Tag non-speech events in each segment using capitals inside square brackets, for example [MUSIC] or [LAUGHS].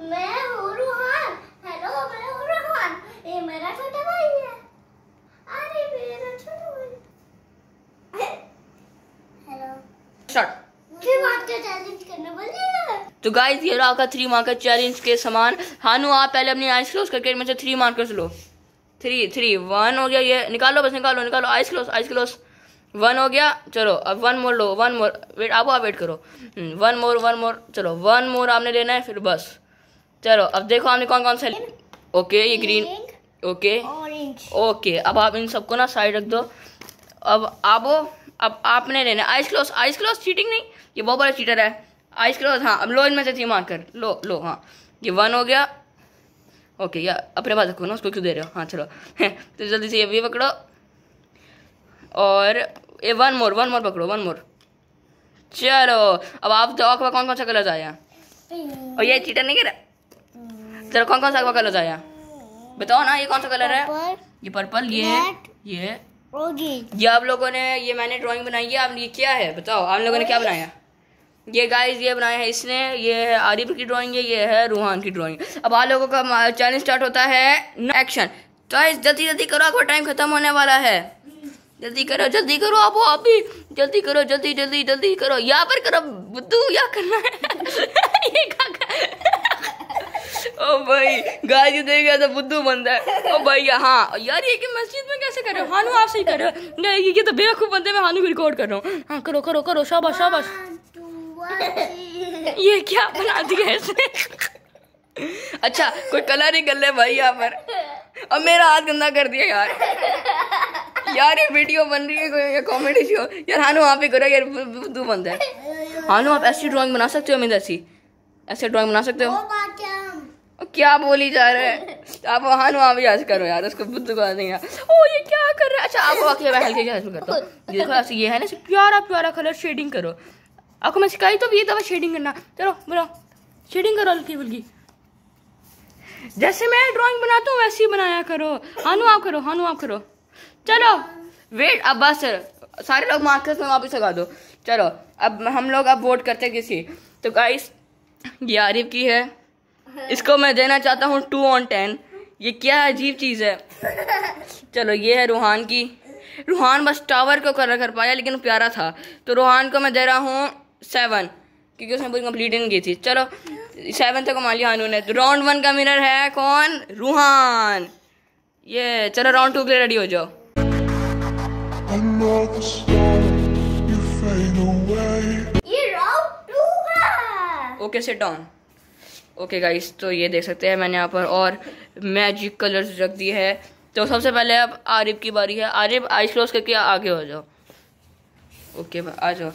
मैं हूँ रूहान हेलो मैं हूँ रूहान ये मेरा छोटा भाई है अरे मेरा छोटा भाई हेलो शॉट थ्री मार्क का चैलेंज करना बोलिए तो गाइस ये रहा आपका थ्री मार्कर चैलेंज के समान हानु आप पहले अपनी आइस क्लोज करके इनमें से थ्री मार्क लो थ्री थ्री वन हो गया ये निकालो बस निकालो निकालो ice close ice close one हो गया चलो अब वन मोर लो वन मोर वेट आप वेट करो वन मोर वन मोर चलो वन मोर आपने लेना है फिर बस चलो अब देखो आपने कौन कौन सा ओके ये ग्रीन ओके ओके अब आप इन सबको ना साइड रख दो अब आप अब आपने लेना ice close ice close cheating नहीं ये बहुत बड़ा चीटर है आइस क्लोज हाँ अब लो इनमें से थी मार कर लो लो हाँ ये वन हो गया ओके या अपने पास रखो ना उसको क्यों दे रहे हो हाँ चलो [LAUGHS] तो जल्दी से ये भी पकड़ो और ये वन मोर वन मोर पकड़ो वन मोर चलो अब आप जॉक कौन कौन सा कलर आया और ये चीटर नहीं रहा तेरा कौन कौन सा कलर आया बताओ ना ये कौन सा कलर है ये पर्पल ये ये ये आप लोगों ने ये मैंने ड्राइंग बनाई है आपने ये क्या है बताओ आप लोगों ने क्या बनाया ये गाइस ये बनाया है इसने ये है आरिफ की ड्राइंग है ये है रूहान की ड्राइंग अब आप लोगों का चैलेंज स्टार्ट होता है एक्शन तो जल्दी जल्दी करो आपका टाइम खत्म होने वाला है जल्दी करो जल्दी करो आप अभी जल्दी करो जल्दी जल्दी जल्दी करो यहाँ पर करो बुद्धू या करना है [LAUGHS] ये ओ भाई गाय जो देगा तो बुद्धू बंदा है ओ भाई हाँ यार ये कि मस्जिद में कैसे कर रहे हो हानू आप सही कर रहे हो ये तो बेवकूफ़ बंदे मैं हानू को रिकॉर्ड कर रहा हूँ हाँ करो करो करो शाबाश शाबाश हाँ, ये क्या बना दिया इसने अच्छा कोई कलर ही कर ले भाई यहाँ पर अब मेरा हाथ गंदा कर दिया यार यार ये वीडियो बन रही है कोई कॉमेडी शो यार हानू आप ही करो यार बुद्धू बंदा है हानू आप ऐसी ड्राइंग बना सकते हो मेरे ऐसी ऐसे ड्राइंग बना सकते हो क्या बोली जा रहा है आप वहां वहां भी आज करो यार उसको बुद्ध को नहीं ओ ये क्या कर रहा है अच्छा आप वाकई में हल्के हल्के करता हूँ देखो ऐसे ये है ना प्यारा प्यारा कलर शेडिंग करो आपको मैं सिखाई तो ये दवा शेडिंग करना चलो बोलो शेडिंग करो हल्की फुल्की जैसे मैं ड्राइंग बनाता हूँ वैसे ही बनाया करो हानू आप करो हानू आप करो चलो वेट अब बस सारे लोग मार्कर्स में वापस लगा दो चलो अब हम लोग अब वोट करते हैं किसी तो गाइस ये आरिफ की है इसको मैं देना चाहता हूँ टू ऑन टेन ये क्या अजीब चीज़ है चलो ये है रूहान की रूहान बस टावर को कलर कर पाया लेकिन प्यारा था तो रूहान को मैं दे रहा हूँ सेवन क्योंकि उसने पूरी कंप्लीट नहीं की थी चलो सेवन तक मान लिया हानू ने तो राउंड वन का मिनर है कौन रूहान ये चलो राउंड टू के लिए रेडी हो जाओ okay set down okay guys तो ये देख सकते हैं मैंने यहाँ पर और मैजिक कलर्स रख दिए है तो सबसे पहले अब आरिफ की बारी है आरिफ आइस क्लोज करके आगे हो जाओ ओके भाई आ जाओ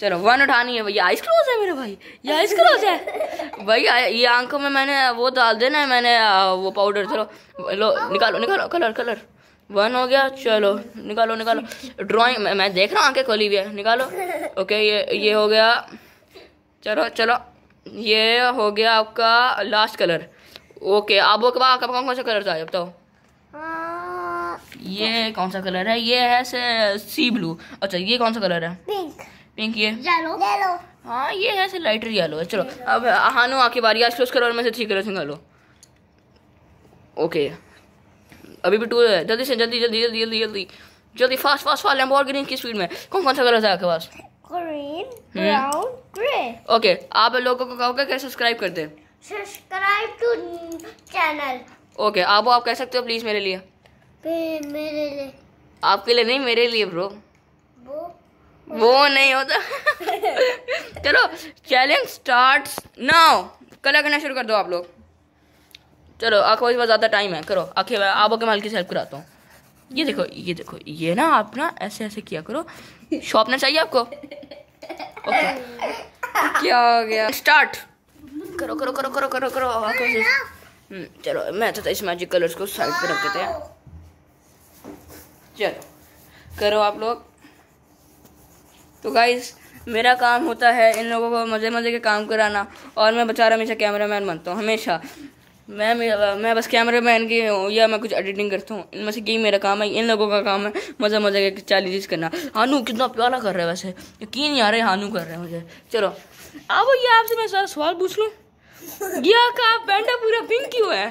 चलो वन उठानी है भैया आइस क्लोज है मेरे भाई ये आइस क्लोज है भाई ये आंखों में मैंने वो डाल देना है मैंने वो पाउडर चलो लो निकालो निकालो कलर कलर वन हो गया चलो निकालो निकालो ड्राइंग मैं, मैं देख रहा हूँ आंखें खोली हुई है निकालो ओके ये ये हो गया चलो चलो ये हो गया आपका लास्ट कलर ओके आप वो कबा कौन कौन सा कलर था तो uh, ये कौन सा कलर है ये है से सी ब्लू अच्छा ये कौन सा कलर है पिंक पिंक ये येलो येलो हाँ ये है से लाइटर येलो है चलो अब हानो आके बारी आज तो उस कलर में से थ्री कलर से लो ओके अभी भी टू है जल्दी से जल्दी जल्दी जल्दी जल्दी जल्दी जल्दी फास्ट फास्ट फास्ट लैम्बोर्गिनी की स्पीड में कौन कौन सा कलर था आपके पास ग्रीन ब्राउन ग्रे ओके आप लोगों को कहोगे कैसे सब्सक्राइब कर दे सब्सक्राइब टू चैनल ओके आप आप कह सकते हो प्लीज मेरे लिए मेरे लिए आपके लिए नहीं मेरे लिए ब्रो वो वो नहीं होता [LAUGHS] चलो चैलेंज स्टार्ट नाउ कलर करना शुरू कर दो आप लोग चलो आंखों पास ज़्यादा टाइम है करो आखिर आप के माल की हेल्प कराता हूँ ये देखो ये देखो ये ना आप ना ऐसे ऐसे किया करो शॉपनर चाहिए आपको ओके क्या हो गया स्टार्ट करो करो करो करो करो करो हम्म, चलो मैं तो इस मैजिक कलर्स को साइड पे रख देते हैं चलो करो आप लोग तो गाइस मेरा काम होता है इन लोगों को मज़े मज़े के काम कराना और मैं बेचारा हमेशा कैमरामैन बनता हूँ हमेशा मैं मैं बस कैमरे मैन की हूँ या मैं कुछ एडिटिंग करता हूँ इनमें से यही मेरा काम है इन लोगों का काम है मज़ा मजा के चैलेंजेस करना हानू कितना प्यारा कर रहा है वैसे यकीन नहीं आ रहा है हानू कर रहे हैं मुझे चलो अब ये आपसे मैं सारा सवाल पूछ लूँ गया का पेंटा पूरा पिंक क्यों है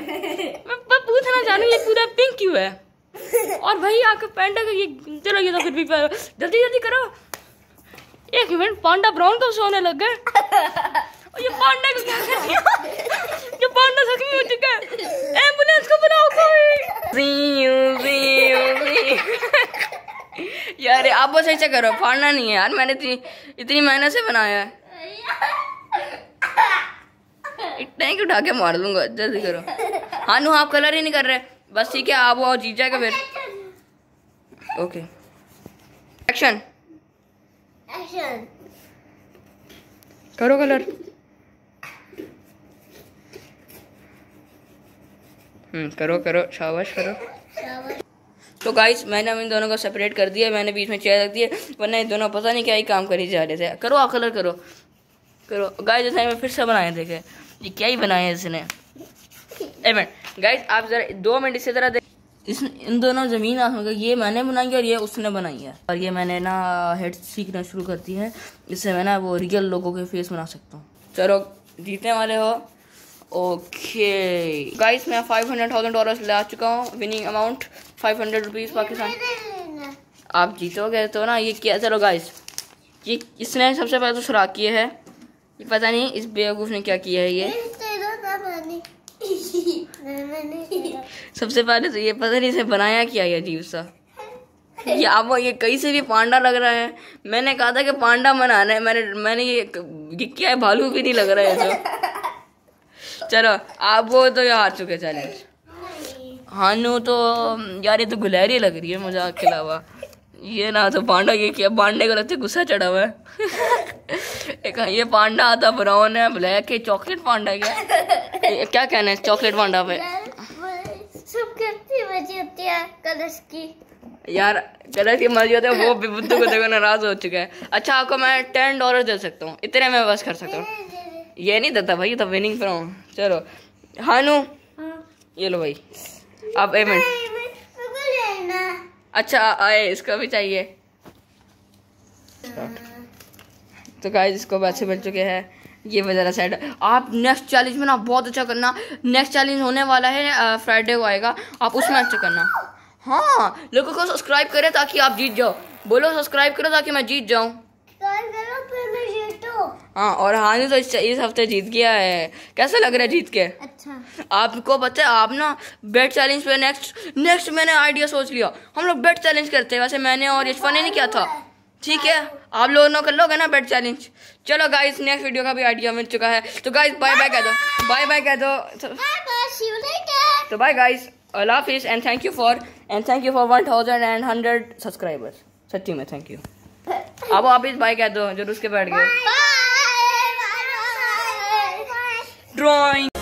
मैं पूछना चाह रही ये पूरा पिंक क्यों है और भाई आपका पेंटा का ये चलो ये तो फिर भी जल्दी जल्दी करो एक मिनट पांडा ब्राउन कब सोने लग गए और ये पांडा को क्या कर दिया आप बस ऐसा करो फाड़ना नहीं है यार मैंने इतनी इतनी मेहनत से बनाया है इतना ही उठा के मार दूंगा जल्दी करो हाँ नू आप कलर ही नहीं कर रहे बस ठीक है आप वो जीत जाएगा फिर ओके एक्शन करो कलर हम्म करो करो शाबाश करो तो गाइस मैंने अब इन दोनों को सेपरेट कर दिया मैंने बीच में चेयर रख दिया वरना ये दोनों पता नहीं क्या ही काम कर ही जा रहे थे करो आ कलर करो करो गाइस जैसे मैं फिर से बनाए देखे ये क्या ही बनाया इसने गाइस आप जरा दो मिनट इसी तरह देख इस इन दोनों ज़मीन आसमान का ये मैंने बनाई है और ये उसने बनाई है और ये मैंने ना हेड सीखना शुरू कर दी है इससे मैं ना वो रियल लोगों के फेस बना सकता हूँ चलो जीतने वाले हो ओके गाइस मैं फाइव हंड्रेड थाउजेंड डॉलर ले आ चुका हूँ winning amount five hundred rupees Pakistan आप जीतोगे तो ना ये क्या चलो गाइस ये इसने सबसे पहले तो सुराख किया है ये पता नहीं इस बेवकूफ़ ने क्या किया है ये सबसे पहले तो ये पता नहीं इसे बनाया क्या है अजीब सा ये अब ये कहीं से भी पांडा लग रहा है मैंने कहा था कि पांडा मनाना है मैंने मैंने ये ये क्या है भालू भी नहीं लग रहा है जो चलो आप वो तो यहाँ आ चुके चैलेंज हानू तो यार ये तो गुलहरी लग रही है मुझे आग के अलावा ये ना तो पांडा के क्या पांडे को लगते गुस्सा चढ़ा हुआ है [LAUGHS] एक हाँ, ये पांडा आता ब्राउन है ब्लैक है चॉकलेट पांडा क्या क्या कहना है चॉकलेट पांडा पे कलर्स की यार गलत की मर्जी होती है वो भी बुद्धू को देखो नाराज हो चुका है अच्छा आपको मैं टेन डॉलर दे सकता हूँ इतने में बस कर सकता हूँ ये नहीं देता भाई ये तो विनिंग पर चलो हानू हाँ। ये लो भाई अब एमेंट अच्छा आए इसको भी चाहिए हाँ। तो गाइस इसको अच्छे मिल चुके हैं ये वजह सेट आप नेक्स्ट चैलेंज में ना बहुत अच्छा करना नेक्स्ट चैलेंज होने वाला है फ्राइडे को आएगा आप उसमें अच्छा करना हाँ लोगों को सब्सक्राइब करें ताकि आप जीत जाओ बोलो सब्सक्राइब करो ताकि मैं जीत जाऊँ हाँ और हाँ तो इस, इस हफ्ते जीत गया है कैसा लग रहा है जीत के अच्छा आपको पता है आप ना बेट चैलेंज पे नेक्स्ट नेक्स्ट मैंने आइडिया सोच लिया हम लोग बेट चैलेंज करते हैं वैसे मैंने और यशवा ने नहीं किया था ठीक है आप लोग ना कर लोगे ना बेट चैलेंज चलो गाइस नेक्स्ट वीडियो का भी आइडिया मिल चुका है तो गाइस बाय बाय कह दो बाय बाय कह दो तो बाय गाइस अल्लाह हाफिज and thank you for and thank you for one thousand and hundred subscribers सच्ची में थैंक यू अब आप इस बाय कह दो जो उसके बैठ गए drawing